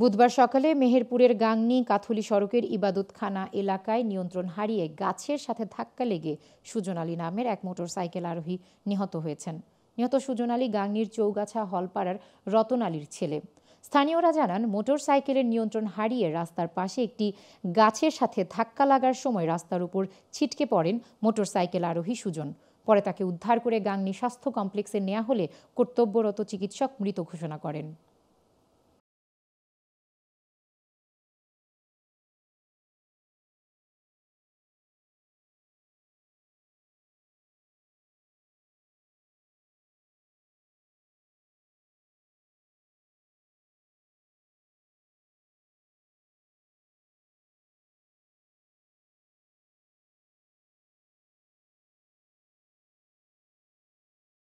বুধবার সকালে মেহেরপুরের গাংনি কাথলি সড়কের ইবাদতখানা এলাকায় নিয়ন্ত্রণ হারিয়ে গাছের সাথে ধাক্কা লেগে সুজন আলী নামের এক মোটরসাইকেল আরোহী নিহত হয়েছেন নিহত সুজন আলী গাংনির চৌগাছা হলপাড়ার রতন আলীর ছেলে স্থানীয়রা জানান মোটরসাইকেলের নিয়ন্ত্রণ হারিয়ে রাস্তার পাশে একটি গাছের সাথে ধাক্কা লাগার সময় রাস্তার উপর ছিটকে পড়েন মোটরসাইকেল আরোহী সুজন পরে তাকে উদ্ধার করে গাংনি স্বাস্থ্য কমপ্লেক্সে নেওয়া হলে কর্তব্যরত চিকিৎসক মৃত ঘোষণা করেন